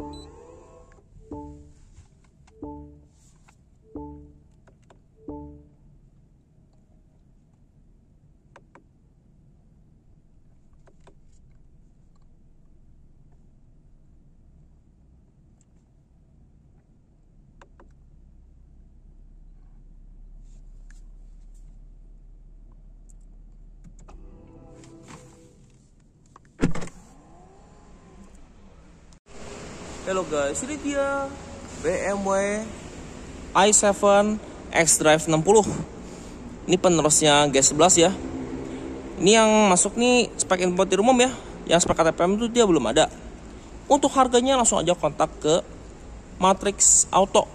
you Hello guys, ini dia BMW i7 xDrive 60 Ini penerusnya G11 ya Ini yang masuk nih spek di rumah ya Yang spek KTPM itu dia belum ada Untuk harganya langsung aja kontak ke Matrix Auto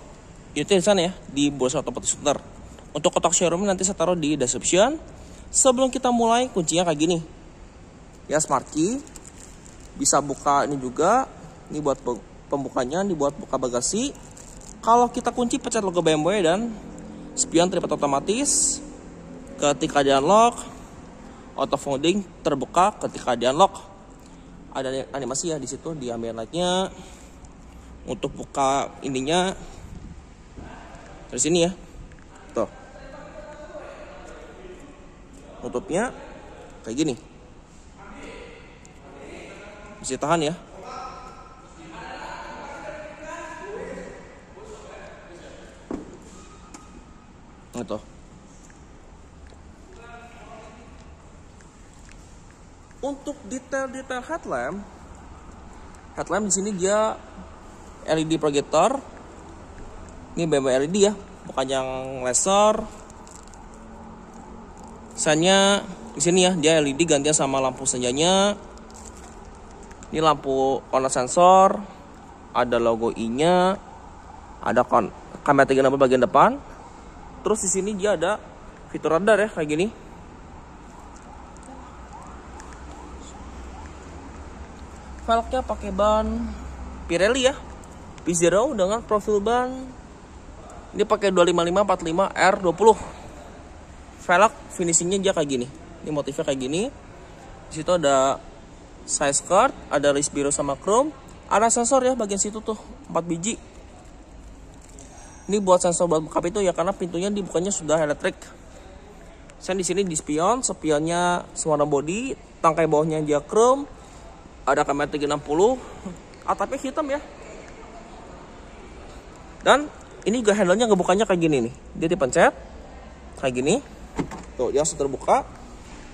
Itu di sana ya, di Bursa Otomotif Untuk kotak showroom nanti saya taruh di description Sebelum kita mulai, kuncinya kayak gini Ya, smart key Bisa buka ini juga Ini buat pembukanya dibuat buka bagasi. Kalau kita kunci pecat logo BMW dan spion terlipat otomatis. Ketika di unlock, auto folding terbuka ketika di unlock. Ada animasi ya di situ di ambient lightnya untuk buka ininya dari sini ya. Tuh. Tutupnya kayak gini. Bisa tahan ya. detail-detail headlamp headlamp di sini dia LED projector, ini BMW LED ya bukan yang laser misalnya di sini ya dia LED gantian sama lampu senjanya ini lampu corner sensor ada logo I nya ada kamera 360 bagian depan terus di sini dia ada fitur radar ya kayak gini velgnya pakai ban Pirelli ya P0 dengan profil ban ini pakai 255 45 R20 velg finishingnya dia kayak gini ini motifnya kayak gini di situ ada size card ada list biru sama chrome ada sensor ya bagian situ tuh 4 biji ini buat sensor buat buka itu ya karena pintunya dibukanya sudah elektrik saya di sini di spion spionnya warna body tangkai bawahnya dia chrome ada kamera 360 atapnya hitam ya dan ini juga handle ngebukanya kayak gini nih dia dipencet kayak gini tuh dia langsung terbuka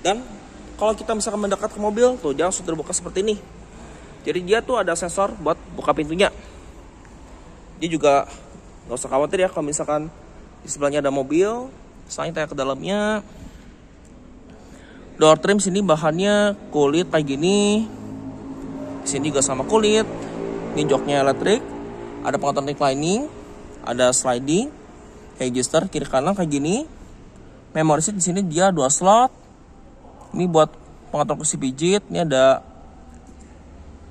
dan kalau kita misalkan mendekat ke mobil tuh dia langsung terbuka seperti ini jadi dia tuh ada sensor buat buka pintunya dia juga nggak usah khawatir ya kalau misalkan di sebelahnya ada mobil saya tanya ke dalamnya door trim sini bahannya kulit kayak gini di sini juga sama kulit ini joknya elektrik ada pengaturan reclining ada sliding register kiri kanan kayak gini memory seat di sini dia dua slot ini buat pengaturan kursi pijit ini ada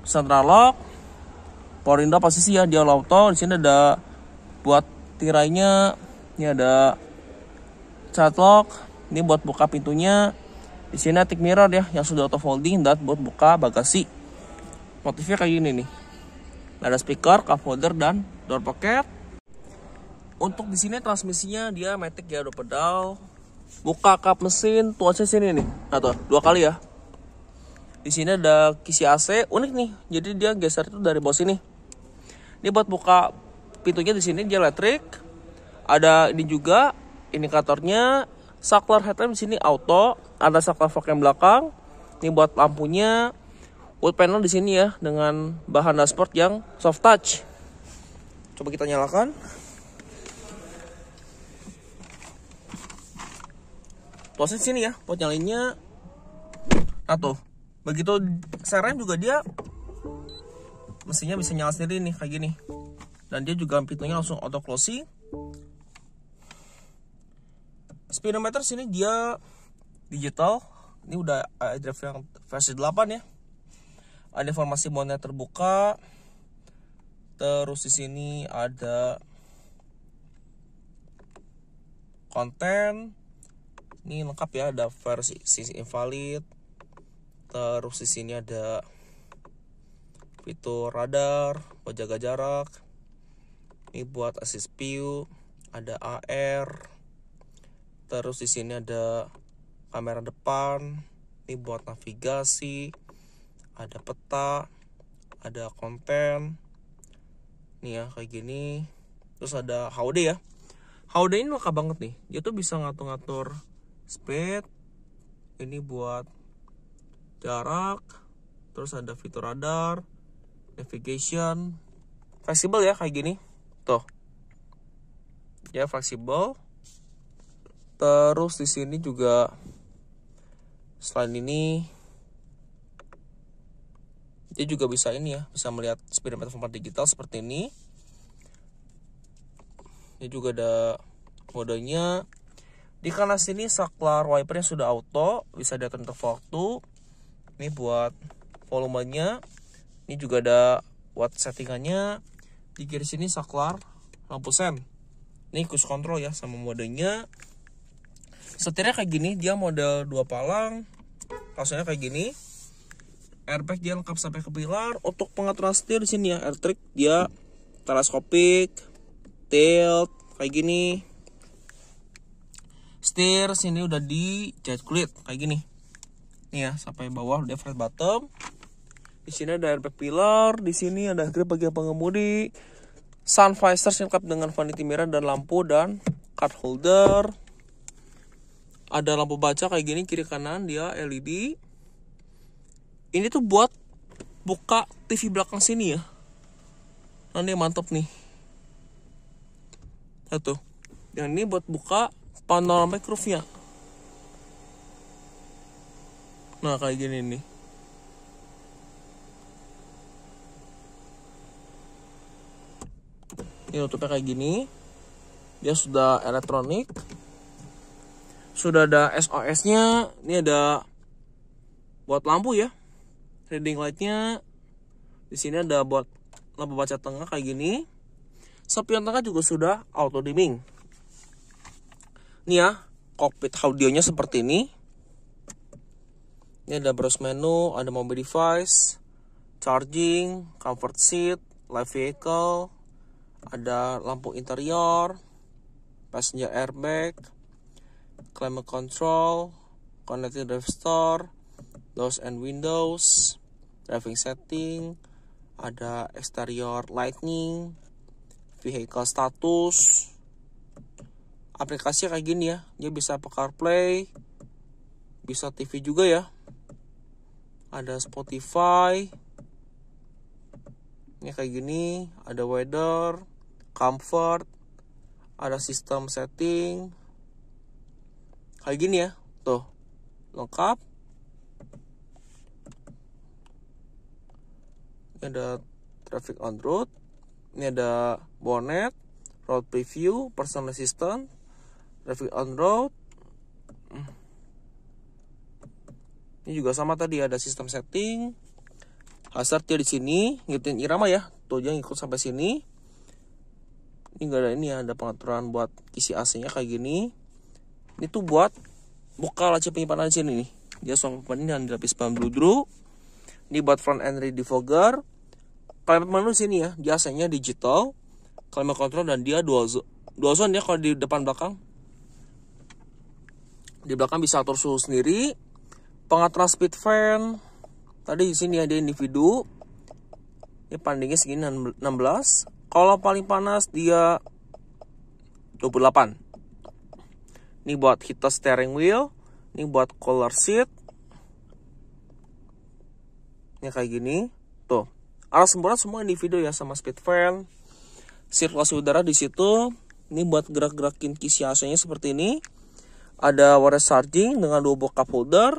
central lock power window posisi ya dia auto di sini ada buat tirainya ini ada cat lock ini buat buka pintunya di sini ada tick mirror ya yang sudah auto folding dan buat buka bagasi motifnya kayak gini nih ada speaker cup holder dan door pocket untuk di sini transmisinya dia matic ya udah pedal buka kap mesin tuasnya sini nih nah tuh dua kali ya di sini ada kisi AC unik nih jadi dia geser itu dari bawah sini ini buat buka pintunya di sini dia elektrik ada ini juga indikatornya saklar headlamp di sini auto ada saklar fog yang belakang ini buat lampunya wood panel di sini ya dengan bahan dashboard yang soft touch. Coba kita nyalakan. Posisi sini ya, buat nyalainnya. Nah tuh, begitu serem juga dia mesinnya bisa nyala sendiri nih kayak gini. Dan dia juga pintunya langsung auto closing. Speedometer sini dia digital. Ini udah iDrive eh, yang versi 8 ya ada informasi moneter terbuka terus di sini ada konten ini lengkap ya ada versi sisi invalid terus di sini ada fitur radar penjaga jarak ini buat assist view ada AR terus di sini ada kamera depan ini buat navigasi ada peta ada konten nih ya kayak gini terus ada HOD ya HOD ini langka banget nih dia tuh bisa ngatur-ngatur speed ini buat jarak terus ada fitur radar navigation fleksibel ya kayak gini tuh ya fleksibel terus di sini juga selain ini dia juga bisa ini ya bisa melihat speedometer format digital seperti ini ini juga ada modenya di kanan sini saklar wipernya sudah auto bisa diatur untuk waktu ini buat volumenya ini juga ada watt settingannya di kiri sini saklar lampu sen ini cruise control ya sama modenya setirnya kayak gini dia model dua palang langsungnya kayak gini airbag dia lengkap sampai ke pilar untuk pengaturan setir di sini ya air trick dia teleskopik tilt kayak gini setir sini udah di jet kulit kayak gini nih ya sampai bawah udah flat bottom di sini ada airbag pilar di sini ada grip bagian pengemudi sun visor lengkap dengan vanity mirror dan lampu dan card holder ada lampu baca kayak gini kiri kanan dia LED ini tuh buat buka TV belakang sini ya nanti mantap nih satu yang ini buat buka panoramic roofnya nah kayak gini nih ini tutupnya kayak gini dia sudah elektronik sudah ada SOS nya ini ada buat lampu ya reading lightnya di sini ada buat lampu baca tengah kayak gini spion tengah juga sudah auto dimming ini ya kokpit audionya seperti ini ini ada browse menu ada mobile device charging comfort seat live vehicle ada lampu interior passenger airbag climate control connected drive store doors and windows driving setting, ada exterior lightning, vehicle status, aplikasi kayak gini ya, dia bisa pakai CarPlay, bisa TV juga ya, ada Spotify, ini kayak gini, ada weather, comfort, ada sistem setting, kayak gini ya, tuh lengkap ini ada traffic on road ini ada bonnet road preview personal assistant traffic on road ini juga sama tadi ada sistem setting hazard dia di sini ngikutin irama ya tuh aja ngikut sampai sini ini gak ada ini ya ada pengaturan buat isi AC nya kayak gini ini tuh buat buka laci penyimpanan di sini nih dia langsung penyimpanan di lapis bambu dulu. ini buat front end ready defogger kalimat manusia sini ya biasanya digital climate control dan dia dual zone dual zone ya kalau di depan belakang di belakang bisa atur suhu sendiri pengaturan speed fan tadi di sini ada individu ini pandingnya segini 16 kalau paling panas dia 28 ini buat heater steering wheel ini buat color seat ini kayak gini Alas semburan semua individu ya sama speed fan. Sirkulasi udara di situ. Ini buat gerak-gerakin kisi AC-nya seperti ini. Ada wireless charging dengan dua buah cup holder.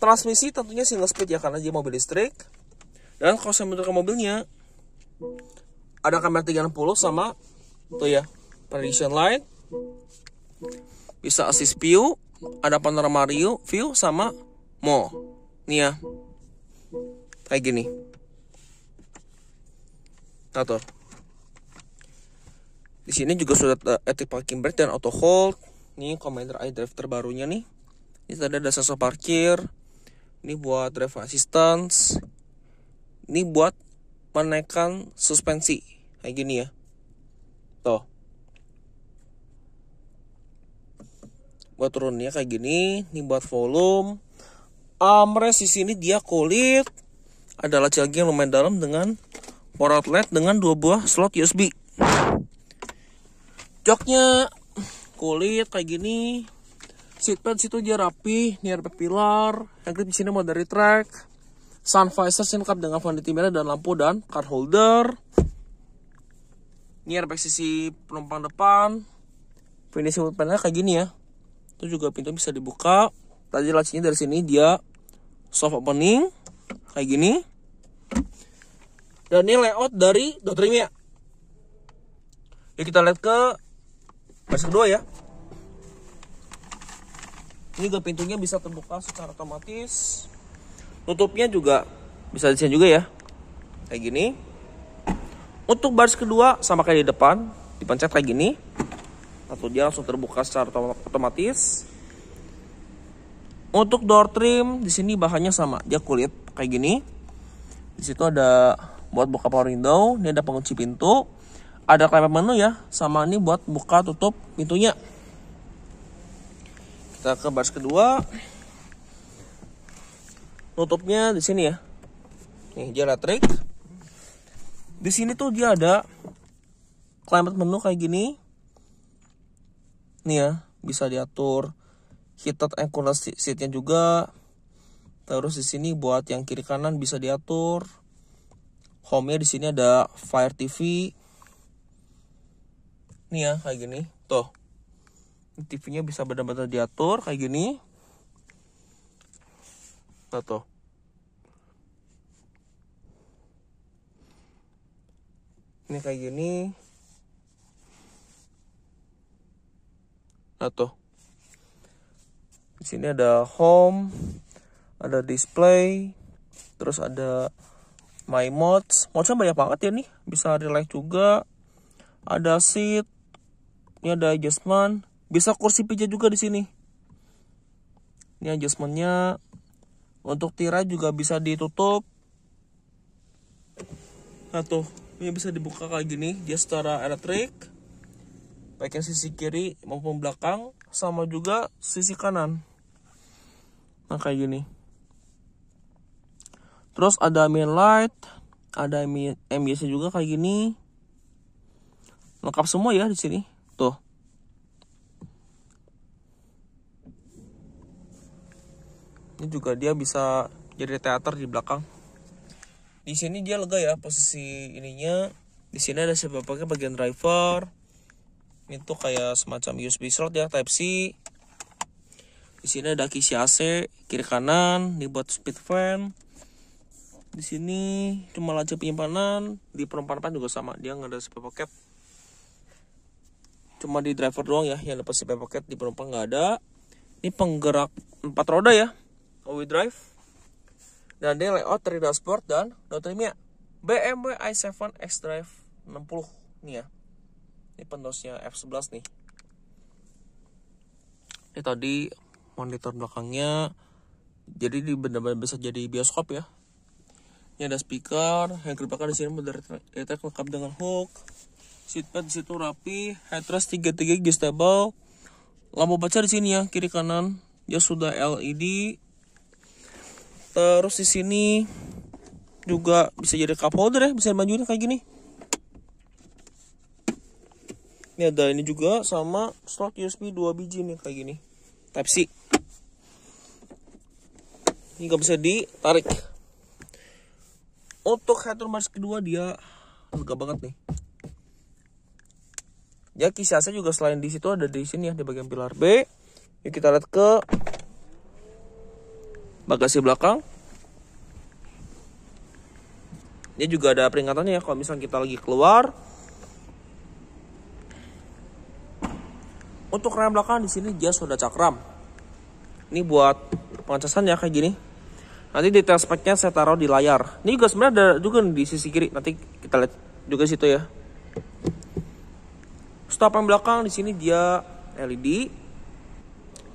Transmisi tentunya single speed ya karena dia mobil listrik. Dan kalau saya menurut mobilnya, ada kamera 360 sama tuh ya prediction light bisa assist view ada panorama view view sama mo nih ya kayak gini stator. Di sini juga sudah eh, etik parking brake dan auto hold. Ini Commander drive terbarunya nih. Ini tadi ada sensor parkir. Ini buat drive assistance. Ini buat menaikkan suspensi kayak gini ya. Tuh. Buat turunnya kayak gini. Ini buat volume. Armrest di sini dia kulit. Ada laci lagi yang lumayan dalam dengan power outlet dengan dua buah slot USB joknya kulit kayak gini Seatbelt situ aja rapi ini ada pillar. yang grip di sini mau dari track sun visor lengkap dengan vanity mirror dan lampu dan card holder ini back sisi penumpang depan finishing wood panel kayak gini ya itu juga pintu bisa dibuka tadi lacinya dari sini dia soft opening kayak gini dan ya, ini layout dari Dotrimia. yuk ya, kita lihat ke baris kedua ya. Ini juga pintunya bisa terbuka secara otomatis. Tutupnya juga bisa disini juga ya. Kayak gini. Untuk baris kedua sama kayak di depan, dipencet kayak gini. Atau dia langsung terbuka secara otomatis. Untuk door trim di sini bahannya sama, dia kulit kayak gini. Di situ ada buat buka power window ini ada pengunci pintu ada klemper menu ya sama ini buat buka tutup pintunya kita ke baris kedua nutupnya di sini ya nih dia elektrik di sini tuh dia ada climate menu kayak gini nih ya bisa diatur heated and cooler seatnya juga terus di sini buat yang kiri kanan bisa diatur home-nya di sini ada Fire TV. Nih ya, kayak gini. Tuh. TV-nya bisa benar-benar diatur kayak gini. Nah, tuh. Ini kayak gini. Nah, tuh. Di sini ada home, ada display, terus ada my mods modsnya banyak banget ya nih bisa relay juga ada seat ini ada adjustment bisa kursi pijat juga di sini ini adjustmentnya untuk tirai juga bisa ditutup nah ini bisa dibuka kayak gini dia secara elektrik baik yang sisi kiri maupun belakang sama juga sisi kanan nah kayak gini terus ada main light ada MBS juga kayak gini lengkap semua ya di sini tuh ini juga dia bisa jadi teater di belakang di sini dia lega ya posisi ininya di sini ada siapa pakai bagian driver tuh kayak semacam USB slot ya Type C di sini ada kisi AC kiri kanan buat speed fan di sini cuma laci penyimpanan di perempat juga sama dia nggak ada spare pocket cuma di driver doang ya yang dapat spare pocket di penumpang nggak ada ini penggerak empat roda ya all wheel drive dan dia layout dari dashboard dan dotrimnya BMW i7 X Drive 60 nih ya ini pendosnya F11 nih ini tadi monitor belakangnya jadi di benar-benar bisa jadi bioskop ya ini ada speaker, yang terbakar di sini benar elektrik lengkap dengan hook. pad di situ rapi, headrest 33 stable Lampu baca di sini ya, kiri kanan. Ya sudah LED. Terus di sini juga bisa jadi cup holder ya, bisa majuin kayak gini. Ini ada ini juga sama slot USB 2 biji nih kayak gini. Type C. Ini gak bisa ditarik untuk headroom match kedua dia lega banget nih ya kisahnya juga selain di situ ada di sini ya di bagian pilar B yuk kita lihat ke bagasi belakang ini juga ada peringatannya ya kalau misalnya kita lagi keluar untuk rem belakang di sini dia sudah cakram ini buat pengecasan ya kayak gini Nanti detail speknya saya taruh di layar. Ini juga sebenarnya ada juga di sisi kiri. Nanti kita lihat juga situ ya. Stop yang belakang di sini dia LED.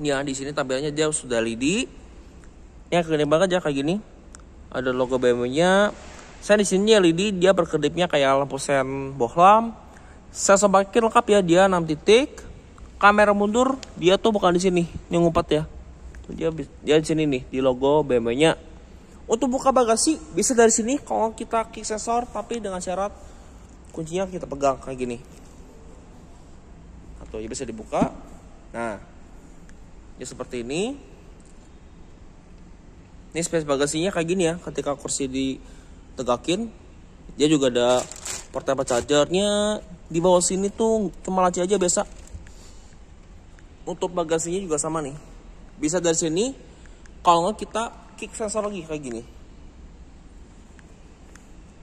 Ya, di sini tampilannya dia sudah LED. Ya, keren banget ya kayak gini. Ada logo BMW-nya. Saya di sini LED dia berkedipnya kayak lampu sen bohlam. Saya sebakin lengkap ya dia 6 titik. Kamera mundur dia tuh bukan di sini, ini ngumpet ya Tuh dia dia di sini nih di logo BMW-nya. Untuk oh, buka bagasi bisa dari sini kalau kita kick sensor tapi dengan syarat kuncinya kita pegang kayak gini. Atau nah, ya bisa dibuka. Nah, ya seperti ini. Ini space bagasinya kayak gini ya, ketika kursi ditegakin, dia juga ada portable chargernya. Di bawah sini tuh cuma laci aja biasa. Untuk bagasinya juga sama nih. Bisa dari sini, kalau nggak kita kick sensor lagi kayak gini.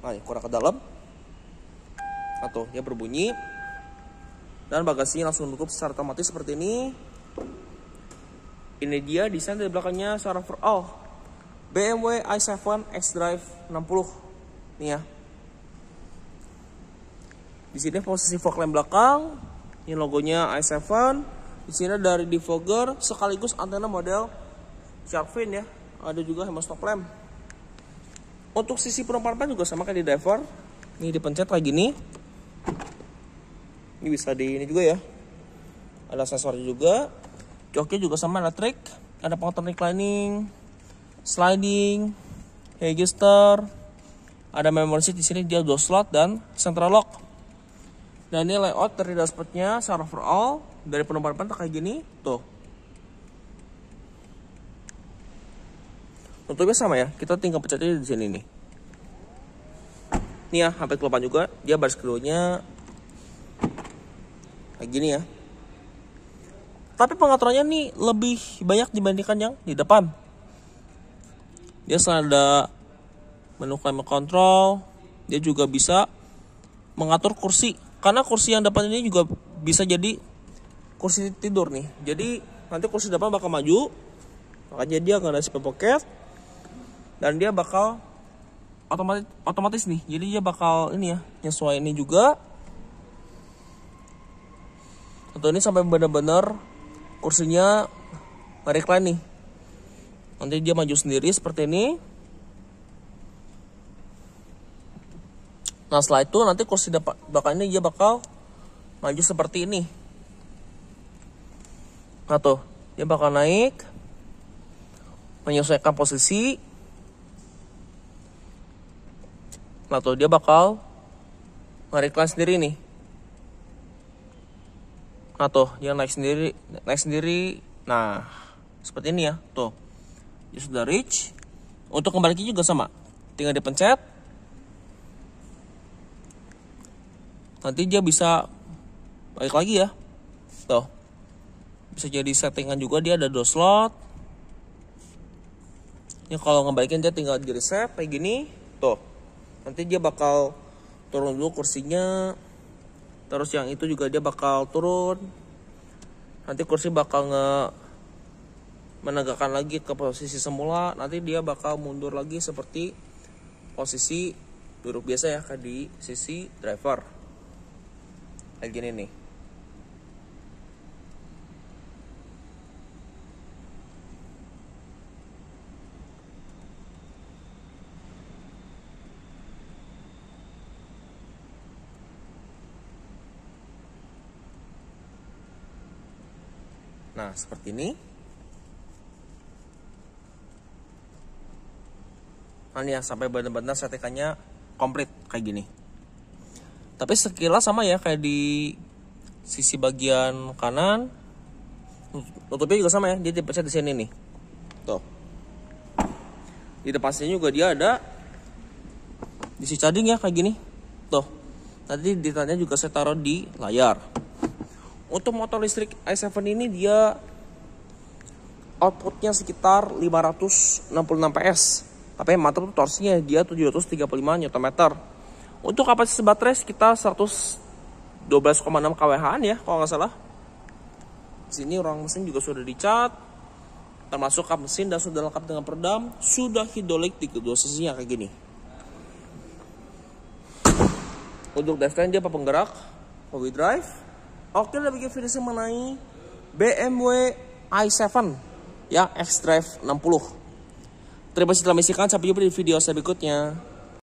Nah, kurang ke dalam. Atau dia berbunyi. Dan bagasinya langsung tutup secara otomatis seperti ini. Ini dia desain dari belakangnya secara all BMW i7 X xDrive 60. Nih ya. Di sini posisi fog lamp belakang. Ini logonya i7. Di sini dari defogger sekaligus antena model fin ya. Ada juga hemostop lamp. Untuk sisi perempat juga sama kayak di diver. Ini dipencet kayak gini. Ini bisa di ini juga ya. Ada sensor juga. Joknya juga sama ada trik. Ada pengatur reclining, sliding, register. Ada memory seat di sini dia dua slot dan central lock. Dan ini layout dari dashboardnya secara overall dari penumpang depan tuh kayak gini tuh tutupnya sama ya kita tinggal pecatnya di sini nih ini ya sampai kelopan juga dia baris keduanya nya kayak gini ya tapi pengaturannya nih lebih banyak dibandingkan yang di depan dia selain ada menu climate control dia juga bisa mengatur kursi karena kursi yang depan ini juga bisa jadi kursi tidur nih jadi nanti kursi depan bakal maju makanya dia nggak ada spare pocket dan dia bakal otomatis otomatis nih jadi dia bakal ini ya nyesuai ini juga atau ini sampai benar-benar kursinya lain nih nanti dia maju sendiri seperti ini nah setelah itu nanti kursi depan bakal ini dia bakal maju seperti ini Nah tuh, dia bakal naik, menyesuaikan posisi. Nah tuh, dia bakal nge-recline sendiri nih. Nah tuh, dia naik sendiri, naik sendiri. Nah, seperti ini ya, tuh. Dia sudah reach. Untuk kembali juga sama, tinggal dipencet. Nanti dia bisa balik lagi ya, tuh bisa jadi settingan juga dia ada dua slot ini ya, kalau ngebalikin dia tinggal di reset kayak gini tuh nanti dia bakal turun dulu kursinya terus yang itu juga dia bakal turun nanti kursi bakal nge menegakkan lagi ke posisi semula nanti dia bakal mundur lagi seperti posisi duduk biasa ya di sisi driver kayak gini nih Nah, seperti ini. Nah, kan ini ya, sampai benar-benar setekannya komplit kayak gini. Tapi sekilas sama ya kayak di sisi bagian kanan. Tutupnya juga sama ya, dia dipecah di sini nih. Tuh. Di depannya juga dia ada di sisi cading ya kayak gini. Tuh. Tadi detailnya juga saya taruh di layar. Untuk motor listrik i7 ini dia outputnya sekitar 566 PS. Tapi yang mantap tuh torsinya dia 735 Nm. Untuk kapasitas baterai sekitar 112,6 kWh ya kalau nggak salah. Di sini ruang mesin juga sudah dicat termasuk kap mesin dan sudah lengkap dengan peredam, sudah hidrolik di kedua sisinya kayak gini. Untuk dashcam dia apa penggerak, all drive, Oke lebih bikin video mengenai BMW i7 ya X-Drive 60. Terima kasih telah menyaksikan, sampai jumpa di video saya berikutnya.